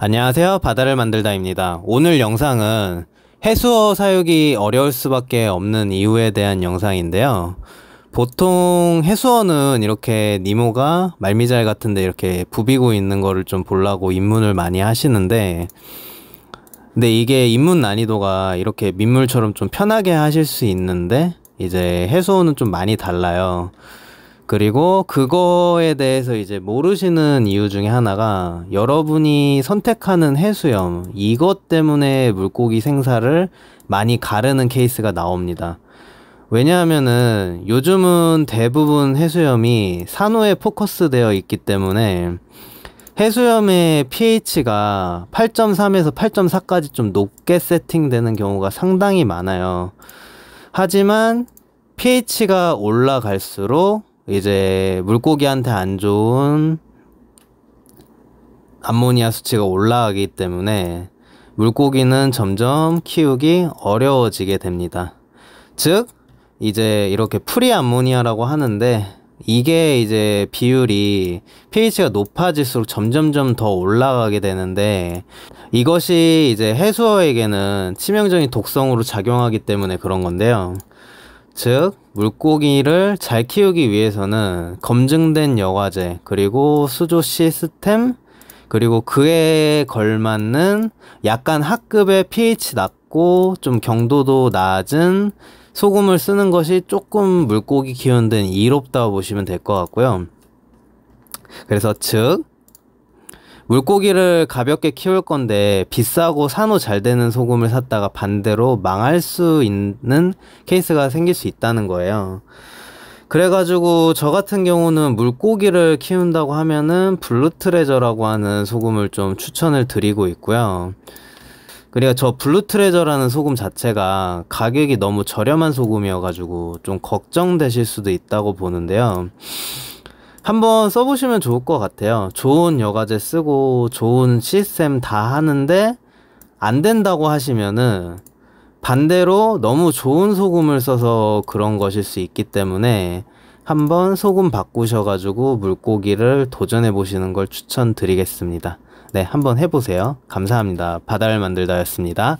안녕하세요 바다를 만들다입니다 오늘 영상은 해수어 사육이 어려울 수밖에 없는 이유에 대한 영상인데요 보통 해수어는 이렇게 니모가 말미잘 같은데 이렇게 부비고 있는 거를 좀 보려고 입문을 많이 하시는데 근데 이게 입문 난이도가 이렇게 민물처럼 좀 편하게 하실 수 있는데 이제 해수어는 좀 많이 달라요 그리고 그거에 대해서 이제 모르시는 이유 중에 하나가 여러분이 선택하는 해수염 이것 때문에 물고기 생사를 많이 가르는 케이스가 나옵니다. 왜냐하면은 요즘은 대부분 해수염이 산호에 포커스되어 있기 때문에 해수염의 pH가 8.3에서 8.4까지 좀 높게 세팅되는 경우가 상당히 많아요. 하지만 pH가 올라갈수록 이제 물고기한테 안 좋은 암모니아 수치가 올라가기 때문에 물고기는 점점 키우기 어려워지게 됩니다. 즉, 이제 이렇게 프리 암모니아라고 하는데 이게 이제 비율이 pH가 높아질수록 점점점 더 올라가게 되는데 이것이 이제 해수어에게는 치명적인 독성으로 작용하기 때문에 그런 건데요. 즉 물고기를 잘 키우기 위해서는 검증된 여과제 그리고 수조 시스템 그리고 그에 걸맞는 약간 학급의 pH 낮고 좀 경도도 낮은 소금을 쓰는 것이 조금 물고기 키우는 데는 이롭다고 보시면 될 것 같고요. 그래서 즉 물고기를 가볍게 키울 건데 비싸고 산후잘 되는 소금을 샀다가 반대로 망할 수 있는 케이스가 생길 수 있다는 거예요. 그래가지고 저 같은 경우는 물고기를 키운다고 하면은 블루트레저라고 하는 소금을 좀 추천을 드리고 있고요. 그리고 저 블루트레저라는 소금 자체가 가격이 너무 저렴한 소금이어가지고 좀 걱정되실 수도 있다고 보는데요. 한번 써보시면 좋을 것 같아요. 좋은 여과제 쓰고 좋은 시스템 다 하는데 안 된다고 하시면은 반대로 너무 좋은 소금을 써서 그런 것일 수 있기 때문에 한번 소금 바꾸셔가지고 물고기를 도전해 보시는 걸 추천드리겠습니다. 네, 한번 해보세요. 감사합니다. 바다를 만들다였습니다.